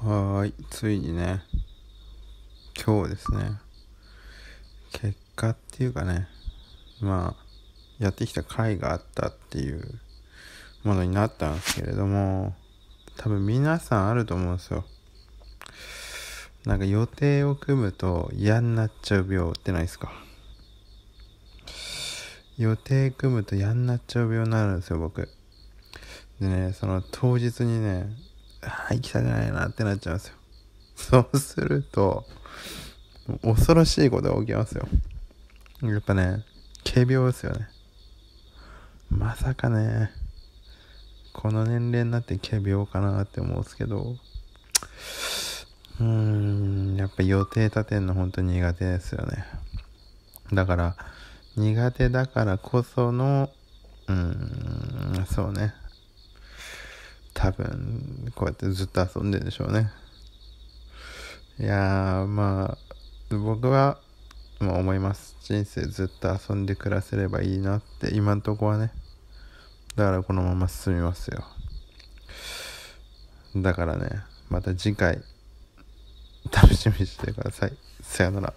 はーい、ついにね、今日ですね、結果っていうかね、まあ、やってきた回があったっていうものになったんですけれども、多分皆さんあると思うんですよ。なんか予定を組むと嫌になっちゃう病ってないですか予定組むと嫌になっちゃう病になるんですよ、僕。でね、その当日にね、行きたくないなってなっちゃうんですよ。そうすると、恐ろしいことが起きますよ。やっぱね、軽病ですよね。まさかね、この年齢になって軽病かなって思うんですけど、うーん、やっぱ予定立てるの本当に苦手ですよね。だから、苦手だからこその、うーん、そうね、多分、こうやってずっと遊んでるんでしょうね。いやー、まあ、僕は、まあ、思います。人生ずっと遊んで暮らせればいいなって、今んとこはね。だからこのまま進みますよ。だからね、また次回、楽しみにしてください。さよなら。